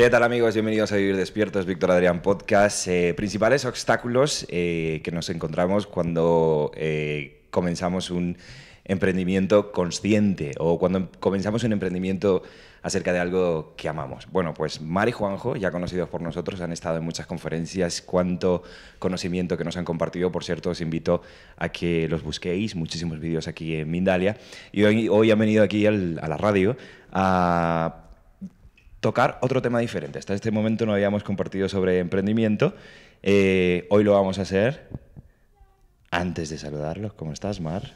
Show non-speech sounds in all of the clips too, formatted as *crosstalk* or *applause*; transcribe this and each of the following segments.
¿Qué tal amigos? Bienvenidos a Vivir Despiertos, Víctor Adrián Podcast. Eh, principales obstáculos eh, que nos encontramos cuando eh, comenzamos un emprendimiento consciente o cuando em, comenzamos un emprendimiento acerca de algo que amamos. Bueno, pues Mari y Juanjo, ya conocidos por nosotros, han estado en muchas conferencias. Cuánto conocimiento que nos han compartido. Por cierto, os invito a que los busquéis. Muchísimos vídeos aquí en Mindalia. Y hoy, han venido aquí a la radio a tocar otro tema diferente. Hasta este momento no habíamos compartido sobre emprendimiento. Eh, hoy lo vamos a hacer. Antes de saludarlos, ¿cómo estás, Mar?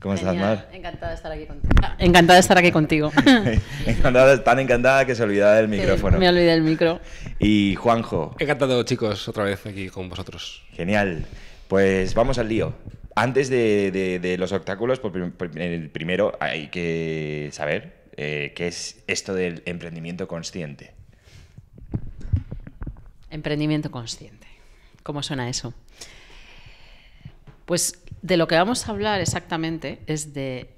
¿Cómo estás, Mar? Encantada de estar aquí contigo. Ah, encantada de estar aquí contigo. *laughs* *laughs* tan encantada que se olvidaba del micrófono. me olvidé del micro. Y Juanjo. Encantado, chicos, otra vez aquí con vosotros. Genial. Pues vamos al lío. Antes de, los obstáculos, el primero hay que saber eh, qué es esto del emprendimiento consciente. Emprendimiento consciente. ¿Cómo suena eso? Pues de lo que vamos a hablar exactamente es de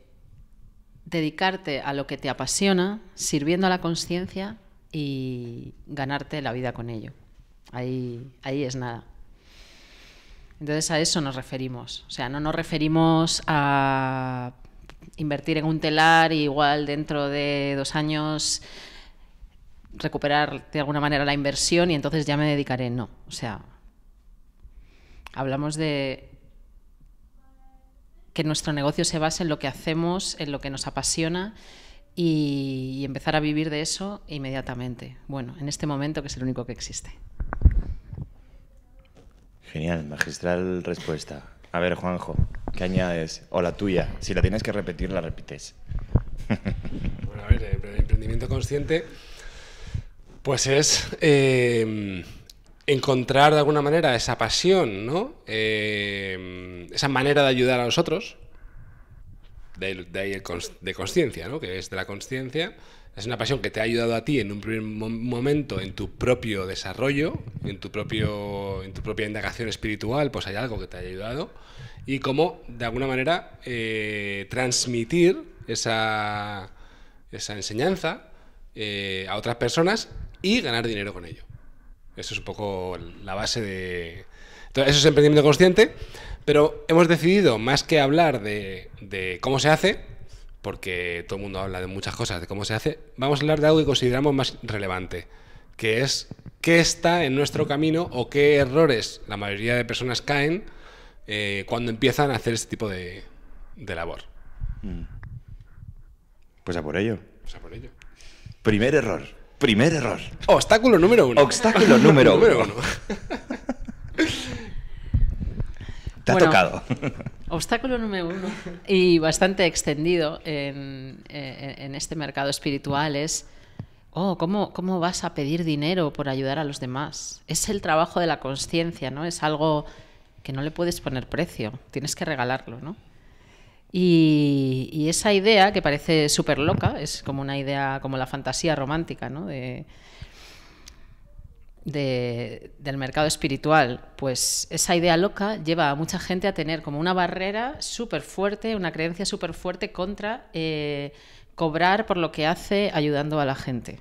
dedicarte a lo que te apasiona, sirviendo a la conciencia y ganarte la vida con ello. Ahí, ahí es nada. Entonces a eso nos referimos. O sea, no nos referimos a invertir en un telar y igual dentro de dos años recuperar de alguna manera la inversión y entonces ya me dedicaré. No, o sea, hablamos de que nuestro negocio se base en lo que hacemos, en lo que nos apasiona y, y empezar a vivir de eso inmediatamente. Bueno, en este momento que es el único que existe. Genial, magistral respuesta. A ver, Juanjo que añades, o la tuya. Si la tienes que repetir, la repites. *laughs* Bueno, a ver, el emprendimiento consciente, pues es em, encontrar de alguna manera esa pasión, ¿no? Em, esa manera de ayudar a los otros, de, de, de consciencia, ¿no? Que es de la consciencia, es una pasión que te ha ayudado a ti en un primer momento en tu propio desarrollo, en tu, propio, en tu propia indagación espiritual, pues hay algo que te haya ayudado, y cómo de alguna manera eh, transmitir esa, esa enseñanza eh, a otras personas y ganar dinero con ello. Eso es un poco la base de... Entonces, eso es emprendimiento consciente, pero hemos decidido, más que hablar de, de cómo se hace, porque todo el mundo habla de muchas cosas, de cómo se hace, vamos a hablar de algo que consideramos más relevante, que es qué está en nuestro camino o qué errores la mayoría de personas caen eh, cuando empiezan a hacer este tipo de, labor. Mm. Pues a por ello. Pues a por ello. Primer error. Primer error. Obstáculo número uno. Obstáculo *laughs* número, uno. *laughs* Te ha tocado. *laughs* Obstáculo número uno *laughs* y bastante extendido eh, en, este mercado espiritual es, oh, ¿cómo, ¿cómo vas a pedir dinero por ayudar a los demás? Es el trabajo de la conciencia, ¿no? Es algo que no le puedes poner precio, tienes que regalarlo, ¿no? Y, y esa idea que parece súper loca, es como una idea como la fantasía romántica, ¿no? De, de, del mercado espiritual, pues esa idea loca lleva a mucha gente a tener como una barrera súper fuerte, una creencia súper fuerte contra eh, cobrar por lo que hace ayudando a la gente.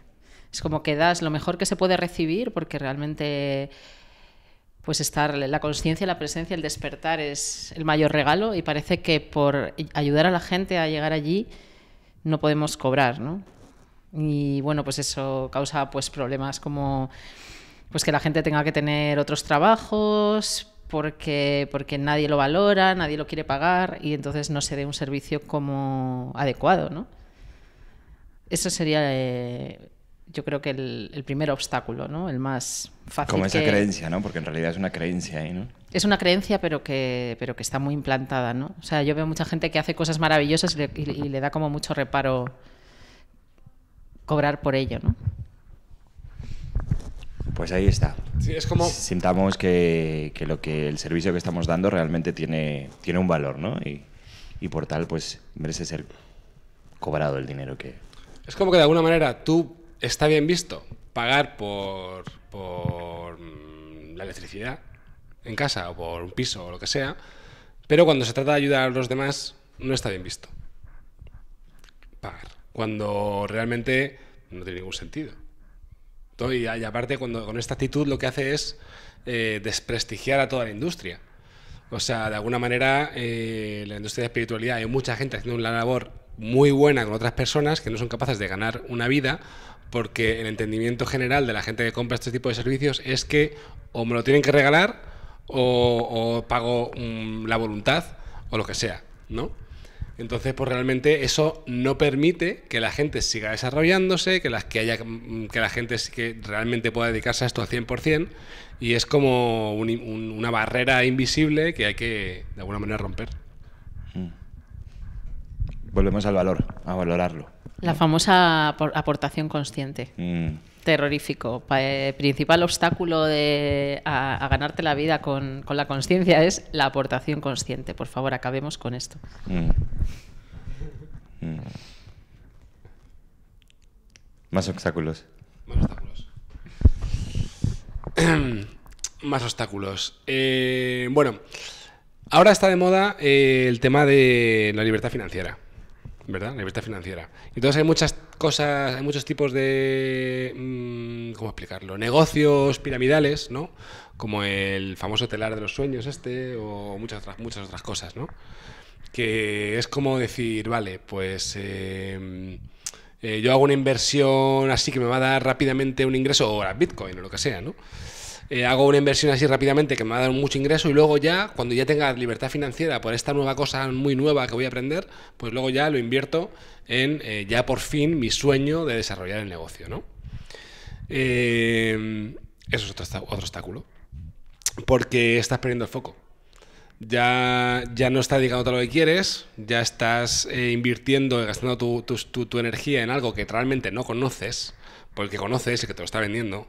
Es como que das lo mejor que se puede recibir porque realmente pues estar la conciencia, la presencia, el despertar es el mayor regalo y parece que por ayudar a la gente a llegar allí no podemos cobrar, ¿no? Y bueno, pues eso causa pues problemas como pues que la gente tenga que tener otros trabajos porque, porque nadie lo valora, nadie lo quiere pagar y entonces no se dé un servicio como adecuado, ¿no? Eso sería, eh, yo creo que el, primer obstáculo, ¿no? El más fácil. Como esa creencia, ¿no? Porque en realidad es una creencia ahí, ¿no? Es una creencia, pero que, pero que está muy implantada, ¿no? O sea, yo veo mucha gente que hace cosas maravillosas y, y le da como mucho reparo cobrar por ello, ¿no? Pues ahí está. Sí, es como... Sintamos que, que, lo que el servicio que estamos dando realmente tiene, tiene un valor, ¿no? Y, por tal, pues merece ser cobrado el dinero que... Es como que de alguna manera tú está bien visto pagar por, por mm, la electricidad en casa o por un piso o lo que sea, pero cuando se trata de ayudar a los demás no está bien visto pagar. Cuando realmente no tiene ningún sentido y, aparte cuando, con esta actitud lo que hace es eh, desprestigiar a toda la industria. O sea, de alguna manera, eh, la industria de espiritualidad, hay mucha gente haciendo una labor muy buena con otras personas que no son capaces de ganar una vida porque el entendimiento general de la gente que compra este tipo de servicios es que o me lo tienen que regalar o, pago mm, la voluntad o lo que sea, ¿no? Entonces, pues realmente eso no permite que la gente siga desarrollándose, que, las, que, haya, mm, que la gente que realmente pueda dedicarse a esto al 100%, y es como una barrera invisible que hay que, de alguna manera, romper. Mm. Volvemos al valor, a valorarlo. La famosa aportación consciente. Mm. Terrorífico. El eh, principal obstáculo de, a, ganarte la vida con, la conciencia es la aportación consciente. Por favor, acabemos con esto. Más obstáculos. Más obstáculos. *clears throat* Más obstáculos. Eh, bueno, ahora está de moda eh, el tema de la libertad financiera. ¿Verdad? La libertad financiera. Entonces hay muchas cosas, hay muchos tipos de. Mm, ¿Cómo explicarlo? Negocios piramidales, ¿no? Como el famoso telar de los sueños, este, o muchas otras, muchas otras cosas, ¿no? Que es como decir, vale, pues. Eh, eh, yo hago una inversión así que me va a dar rápidamente un ingreso, o a Bitcoin o lo que sea, ¿no? Eh, hago una inversión así rápidamente que me va a dar mucho ingreso y luego ya, cuando ya tenga libertad financiera por esta nueva cosa muy nueva que voy a aprender, pues luego ya lo invierto en eh, ya por fin mi sueño de desarrollar el negocio, ¿no? eso es otro, otro obstáculo. Porque estás perdiendo el foco ya, ya no está dedicado a lo que quieres, ya estás eh, invirtiendo y gastando tu, energía en algo que realmente no conoces, porque conoces y que te lo está vendiendo.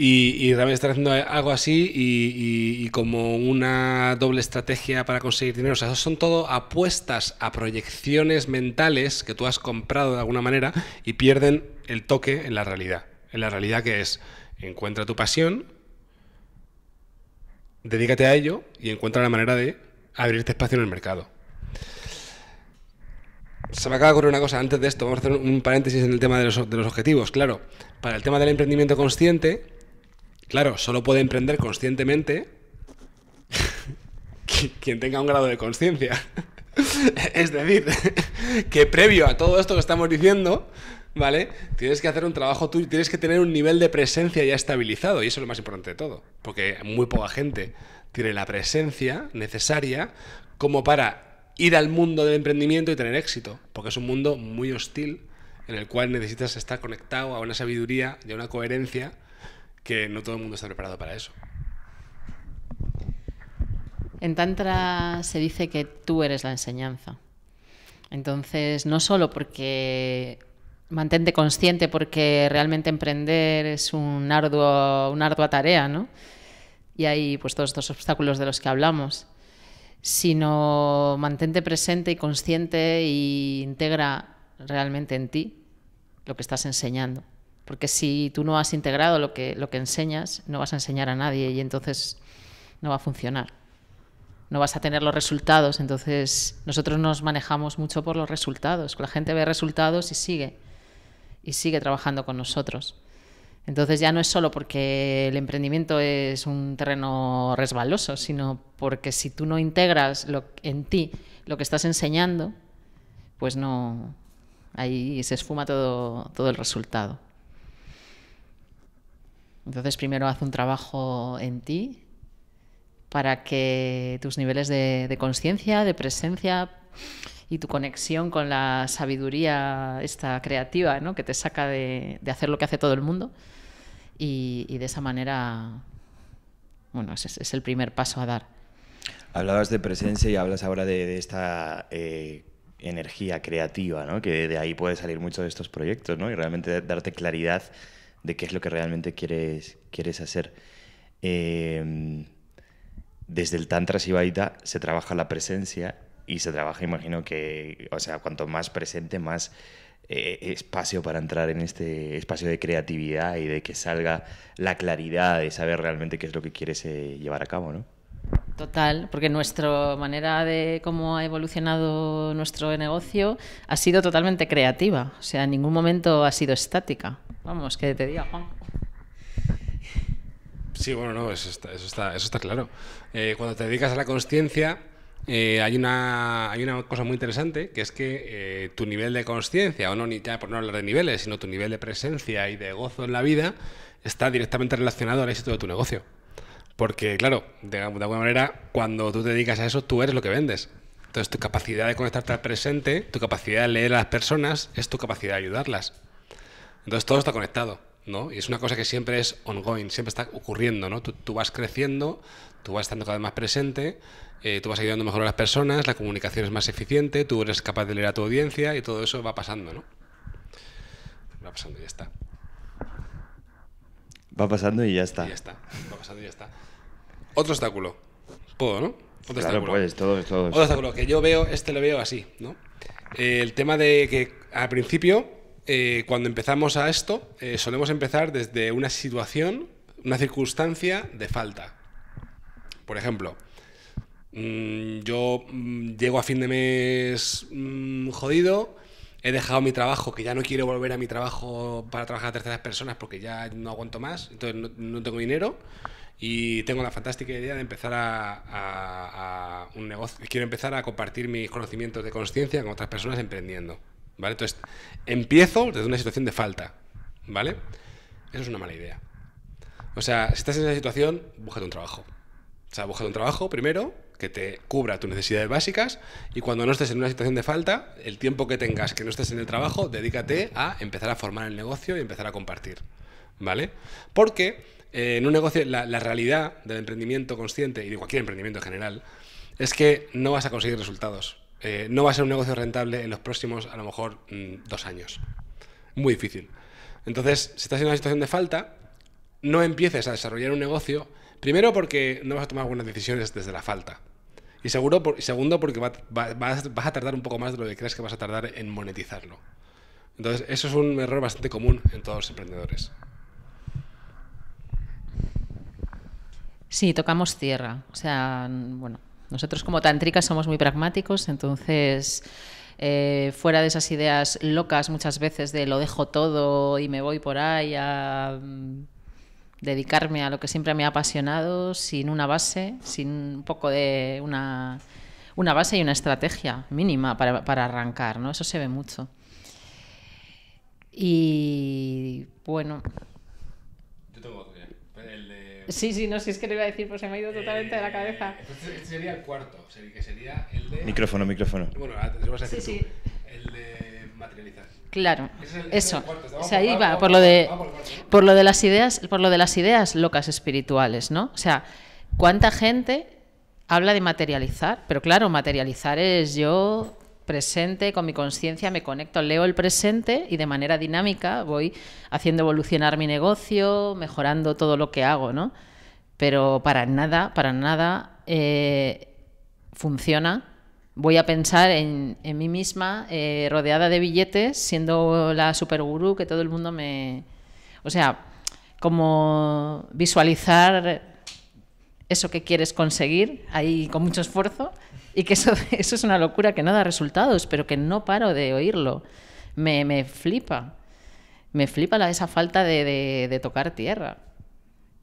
Y, realmente estás haciendo algo así y, y, como una doble estrategia para conseguir dinero. O sea, son todo apuestas a proyecciones mentales que tú has comprado de alguna manera y pierden el toque en la realidad. En la realidad que es, encuentra tu pasión, dedícate a ello y encuentra la manera de abrirte espacio en el mercado. Se me acaba de ocurrir una cosa antes de esto. Vamos a hacer un paréntesis en el tema de los, de los objetivos. Claro, para el tema del emprendimiento consciente, claro, solo puede emprender conscientemente *laughs* quien tenga un grado de conciencia. *laughs* es decir, *laughs* que previo a todo esto que estamos diciendo, ¿vale? Tienes que hacer un trabajo tuyo, tienes que tener un nivel de presencia ya estabilizado, y eso es lo más importante de todo, porque muy poca gente tiene la presencia necesaria como para ir al mundo del emprendimiento y tener éxito, porque es un mundo muy hostil en el cual necesitas estar conectado a una sabiduría y a una coherencia que no todo el mundo está preparado para eso. En Tantra se dice que tú eres la enseñanza. Entonces, no solo porque mantente consciente porque realmente emprender es un arduo, una ardua tarea, ¿no? Y hay pues todos estos obstáculos de los que hablamos. Sino mantente presente y consciente e integra realmente en ti lo que estás enseñando. Porque si tú no has integrado lo que, lo que enseñas, no vas a enseñar a nadie y entonces no va a funcionar. No vas a tener los resultados. Entonces nosotros nos manejamos mucho por los resultados. La gente ve resultados y sigue y sigue trabajando con nosotros. Entonces ya no es solo porque el emprendimiento es un terreno resbaloso, sino porque si tú no integras lo, en ti lo que estás enseñando, pues no, ahí se esfuma todo, todo el resultado. Entonces primero haz un trabajo en ti para que tus niveles de, de conciencia, de presencia, y tu conexión con la sabiduría esta creativa ¿no? que te saca de, hacer lo que hace todo el mundo. Y, de esa manera, bueno, es el primer paso a dar. Hablabas de presencia y hablas ahora de, esta... Eh, energía creativa, ¿no? que de ahí puede salir mucho de estos proyectos ¿no? y realmente darte claridad de qué es lo que realmente quieres, quieres hacer. Em, desde el Tantra Sivaita se trabaja la presencia y se trabaja, imagino que, o sea, cuanto más presente, más eh, espacio para entrar en este espacio de creatividad y de que salga la claridad de saber realmente qué es lo que quieres eh, llevar a cabo, ¿no? Total, porque nuestra manera de cómo ha evolucionado nuestro negocio ha sido totalmente creativa, o sea, en ningún momento ha sido estática. Vamos, que te diga, Juan. Sí, bueno, no, eso está, claro. Eh, cuando te dedicas a la conciencia, eh, hay, una, hay una cosa muy interesante, que es que eh, tu nivel de conciencia, o no ya por no hablar de niveles, sino tu nivel de presencia y de gozo en la vida, está directamente relacionado al éxito de tu negocio. Porque, claro, de, alguna manera, cuando tú te dedicas a eso, tú eres lo que vendes. Entonces, tu capacidad de conectarte al presente, tu capacidad de leer a las personas, es tu capacidad de ayudarlas. Entonces, todo está conectado. ¿no? Y es una cosa que siempre es ongoing, siempre está ocurriendo, ¿no? Tú, tú vas creciendo, tú vas estando cada vez más presente, eh, tú vas ayudando mejor a las personas, la comunicación es más eficiente, tú eres capaz de leer a tu audiencia y todo eso va pasando, ¿no? Va pasando y ya está. Va pasando y ya está. Y ya está. Va pasando y ya está. Otro obstáculo. Puedo, ¿no? Otro claro, obstáculo. todos, todos. Otro obstáculo que yo veo, este lo veo así, ¿no? el tema de que al principio, eh, cuando empezamos a esto, eh, solemos empezar desde una situación, una circunstancia de falta. Por ejemplo, mm, yo mm, llego a fin de mes mm, jodido, he dejado mi trabajo, que ya no quiero volver a mi trabajo para trabajar a terceras personas porque ya no aguanto más, entonces no, tengo dinero y tengo la fantástica idea de empezar a, un negocio, quiero empezar a compartir mis conocimientos de conciencia con otras personas emprendiendo, ¿vale? Entonces empiezo desde una situación de falta, ¿vale? Eso es una mala idea. O sea, si estás en esa situación, búscate un trabajo. O sea, buscar un trabajo primero que te cubra tus necesidades básicas y cuando no estés en una situación de falta, el tiempo que tengas que no estés en el trabajo, dedícate a empezar a formar el negocio y empezar a compartir. ¿Vale? Porque eh, en un negocio la, realidad del emprendimiento consciente y de cualquier emprendimiento en general es que no vas a conseguir resultados. Eh, no va a ser un negocio rentable en los próximos, a lo mejor, mm, dos años. Muy difícil. Entonces, si estás en una situación de falta, no empieces a desarrollar un negocio, primero porque no vas a tomar buenas decisiones desde la falta. Y seguro por, segundo porque vas, a tardar un poco más de lo que crees que vas a tardar en monetizarlo. Entonces, eso es un error bastante común en todos los emprendedores. Sí, tocamos tierra. O sea, bueno, nosotros como tantricas somos muy pragmáticos, entonces... Eh, fuera de esas ideas locas muchas veces de lo dejo todo y me voy por ahí a dedicarme a lo que siempre me ha apasionado sin una base, sin un poco de una, una base y una estrategia mínima para, arrancar, ¿no? Eso se ve mucho. Y bueno. Yo tengo otro Sí, sí, no, si es que lo iba a decir, pues se me ha ido totalmente de la eh, cabeza. Este, este, sería el cuarto, que sería el de. Micrófono, micrófono. Bueno, vas El de materializar. Claro, eso. O sea, ahí va por lo de por lo de las ideas, por lo de las ideas locas espirituales, ¿no? O sea, cuánta gente habla de materializar, pero claro, materializar es yo presente, con mi conciencia me conecto, leo el presente y de manera dinámica voy haciendo evolucionar mi negocio, mejorando todo lo que hago, ¿no? Pero para nada, para nada eh, funciona voy a pensar en, mí misma eh, rodeada de billetes, siendo la supergurú que todo el mundo me... O sea, como visualizar eso que quieres conseguir ahí con mucho esfuerzo y que eso, *laughs* eso es una locura que no da resultados, pero que no paro de oírlo. Me, me flipa, me flipa la, esa falta de, de, de tocar tierra.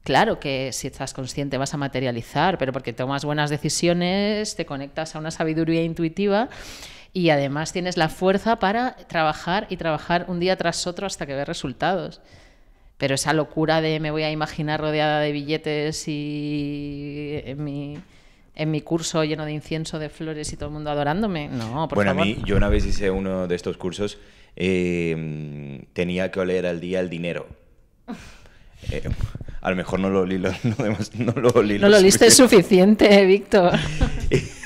Claro que si estás consciente vas a materializar, pero porque tomas buenas decisiones, te conectas a una sabiduría intuitiva y además tienes la fuerza para trabajar y trabajar un día tras otro hasta que ves resultados. Pero esa locura de me voy a imaginar rodeada de billetes y en mi, curso lleno de incienso, de flores y todo el mundo adorándome, no, por bueno, favor. Bueno, a mí, yo una vez hice uno de estos cursos, eh, tenía que oler al día el dinero. *laughs* Eh, a lo mejor no lo olí lo, *laughs* no, lo, olí no lo, suficiente, eh, Víctor. *laughs*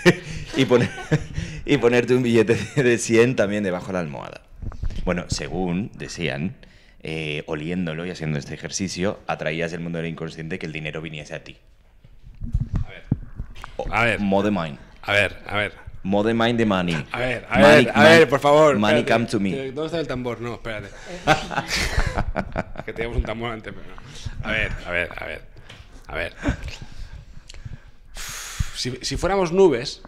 y, ponerte un billete de 100 también debajo de la almohada. Bueno, según decían, eh, oliéndolo y haciendo este ejercicio, atraías el mundo del inconsciente que el dinero viniese a ti. A ver. a ver. A ver, a ver. More than mind the money. A ver, a ver, a ver, por favor. Money come to me. Eh, ¿Dónde está el tambor? No, espérate. *laughs* que teníamos un tambor antes, pero no. A ver, a ver, a ver. A ver. Si, si fuéramos nubes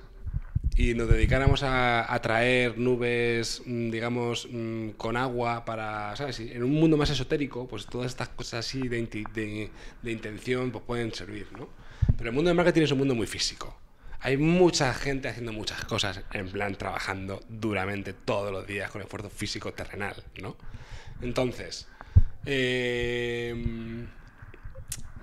y nos dedicáramos a, a, traer nubes, mm, digamos, mm, con agua para, ¿sabes? En un mundo más esotérico, pues todas estas cosas así de, de, de intención pues pueden servir, ¿no? Pero el mundo del marketing es un mundo muy físico. Hay mucha gente haciendo muchas cosas, en plan trabajando duramente todos los días con esfuerzo físico terrenal, ¿no? Entonces, em,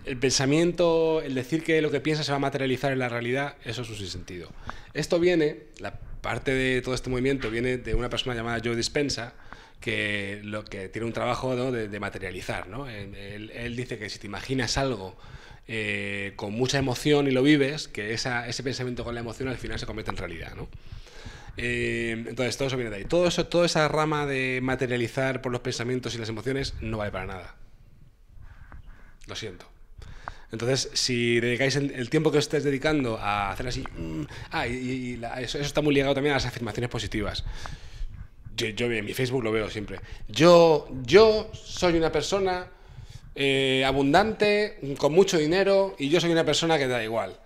el pensamiento, el decir que lo que piensas se va a materializar en la realidad, eso es un sinsentido. Esto viene, la parte de todo este movimiento viene de una persona llamada Joe Dispensa, que, lo que tiene un trabajo de, materializar. ¿no? él, dice que si te imaginas algo eh, con mucha emoción y lo vives, que ese pensamiento con la emoción al final se convierte en realidad, ¿no? Eh, entonces, todo eso viene de ahí. Todo eso, toda esa rama de materializar por los pensamientos y las emociones no vale para nada. Lo siento. Entonces, si dedicáis el, tiempo que os estáis dedicando a hacer así... Mm, ah, y, eso, está muy ligado también a las afirmaciones positivas. Yo, en mi Facebook lo veo siempre. Yo, yo soy una persona eh, abundante, con mucho dinero, y yo soy una persona que te da igual.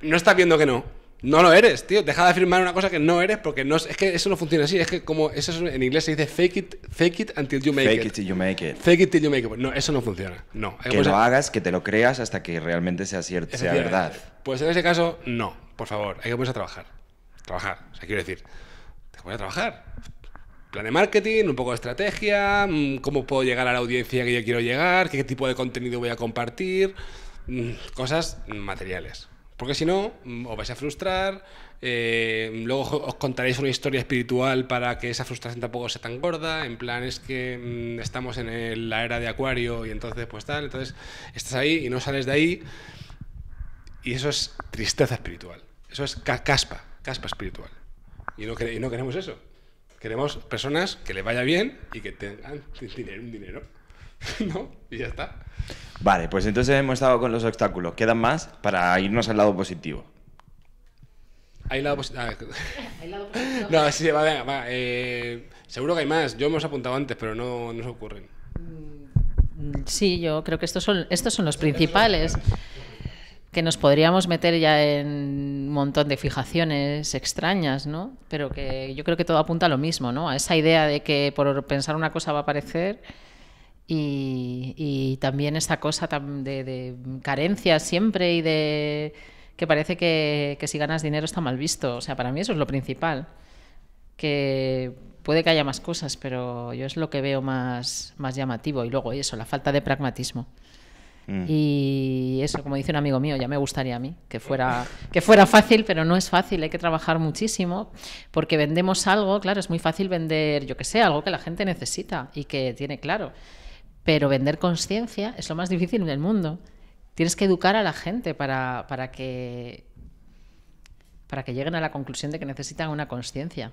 No estás viendo que no. No lo eres, tío. Deja de afirmar una cosa que no eres porque no es que eso no funciona así. Es que como eso en inglés se dice fake it, fake until you make it. Fake it till you make it. Fake it you make it. No, eso no funciona. No. Eh, que, pues, lo hagas, que te lo creas hasta que realmente sea cierto, sea verdad. Pues en ese caso, no. Por favor, hay que ponerse a trabajar. Trabajar. O sea, quiero decir, te voy a trabajar plan de marketing, un poco de estrategia, mm, cómo puedo llegar a la audiencia que yo quiero llegar, qué tipo de contenido voy a compartir, mm, cosas materiales. Porque si no, mm, os vais a frustrar, eh, luego os contaréis una historia espiritual para que esa frustración tampoco sea tan gorda, en plan es que estamos en la era de Acuario y entonces pues tal, entonces estás ahí y no sales de ahí y eso es tristeza espiritual, eso es caspa, caspa espiritual. y no queremos eso. Queremos personas que le vaya bien y que tengan *laughs* un dinero. *laughs* ¿No? Y ya está. Vale, pues entonces hemos estado con los obstáculos. Quedan más para irnos al lado positivo. Hay lado ah, *laughs* positivo. no, sí, va, venga, va. Eh, seguro que hay más. Yo hemos apuntado antes, pero no, no se ocurren. Mm, sí, yo creo que estos son, estos son los principales que nos podríamos meter ya en un montón de fijaciones extrañas, ¿no? Pero que yo creo que todo apunta a lo mismo, ¿no? A esa idea de que por pensar una cosa va a aparecer y, también esa cosa de, de carencia siempre y de que parece que, si ganas dinero está mal visto. O sea, para mí eso es lo principal. Que puede que haya más cosas, pero yo es lo que veo más, más llamativo. Y luego eso, la falta de pragmatismo. Mm. Y eso, como dice un amigo mío, ya me gustaría a mí que fuera, fácil, pero no es fácil, hay que trabajar muchísimo, porque vendemos algo, claro, es muy fácil vender, yo que sé, algo que la gente necesita y que tiene claro, pero vender conciencia es lo más difícil en el mundo. Tienes que educar a la gente para, que, para que lleguen a la conclusión de que necesitan una conciencia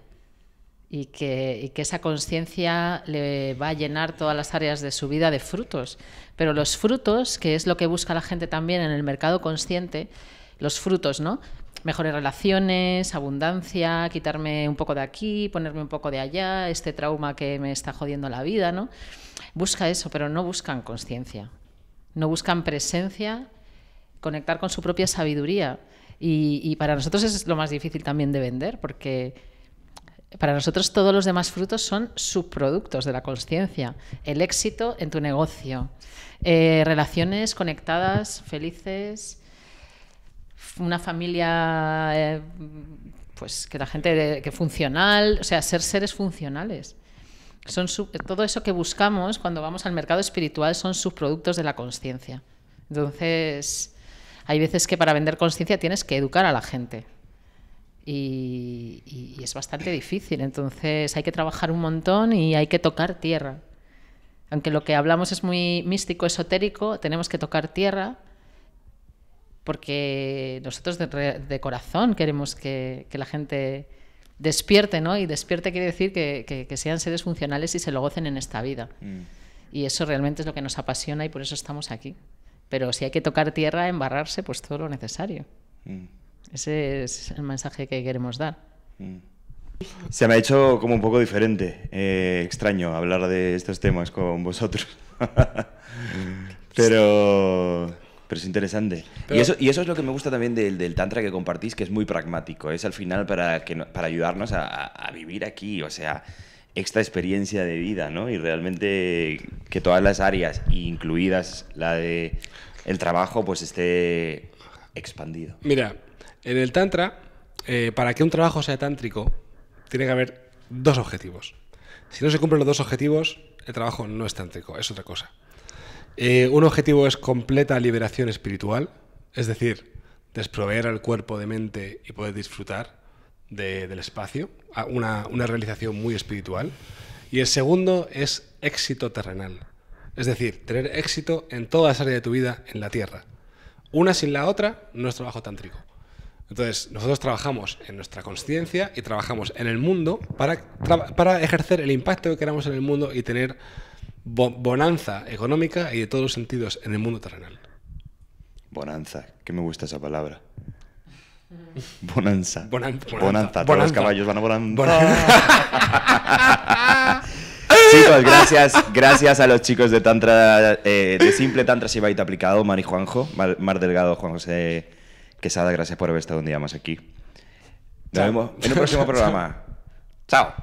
y que, esa conciencia le va a llenar todas las áreas de su vida de frutos. Pero los frutos, que es lo que busca la gente también en el mercado consciente, los frutos, ¿no? Mejores relaciones, abundancia, quitarme un poco de aquí, ponerme un poco de allá, este trauma que me está jodiendo la vida, ¿no? Busca eso, pero no buscan conciencia. No buscan presencia, conectar con su propia sabiduría. y, para nosotros es lo más difícil también de vender, porque para nosotros todos los demás frutos son subproductos de la conciencia. El éxito en tu negocio, eh, relaciones conectadas, felices, una familia eh, pues que la gente que funcional, o sea, ser seres funcionales. Son todo eso que buscamos cuando vamos al mercado espiritual son subproductos de la conciencia. Entonces, hay veces que para vender conciencia tienes que educar a la gente y, es bastante difícil. Entonces hay que trabajar un montón y hay que tocar tierra. Aunque lo que hablamos es muy místico, esotérico, tenemos que tocar tierra porque nosotros de, corazón queremos que, la gente despierte, ¿no? Y despierte quiere decir que, sean seres funcionales y se lo gocen en esta vida. Mm. Y eso realmente es lo que nos apasiona y por eso estamos aquí. Pero si hay que tocar tierra, embarrarse, pues todo lo necesario. Mm. Ese es el mensaje que queremos dar. Mm. Se me ha hecho como un poco diferente, eh, extraño hablar de estos temas con vosotros. *laughs* pero, pero es interesante. y, eso, es lo que me gusta también del, Tantra que compartís, que es muy pragmático. Es al final para, que, para ayudarnos a, vivir aquí, o sea, esta experiencia de vida, ¿no? Y realmente que todas las áreas, incluidas la de el trabajo, pues esté expandido. Mira, en el Tantra, eh, para que un trabajo sea tántrico, tiene que haber dos objetivos. Si no se cumplen los dos objetivos, el trabajo no es tántrico, es otra cosa. Eh, un objetivo es completa liberación espiritual, es decir, desproveer al cuerpo de mente y poder disfrutar del espacio, una, una realización muy espiritual. Y el segundo es éxito terrenal, es decir, tener éxito en todas las áreas de tu vida en la Tierra. Una sin la otra no es trabajo tántrico. Entonces, nosotros trabajamos en nuestra conciencia y trabajamos en el mundo para, para ejercer el impacto que queramos en el mundo y tener bonanza económica y de todos los sentidos en el mundo terrenal. Bonanza, que me gusta esa palabra. Bonanza. bonanza. bonanza. Todos los caballos van a volar. *laughs* chicos, gracias, gracias a los chicos de Tantra, eh, de Simple Tantra Sibaita Aplicado, y Juanjo, Mar Delgado, Juan José Quesada, gracias por haber estado un día más aquí. Nos vemos en el próximo programa. *laughs* Chao.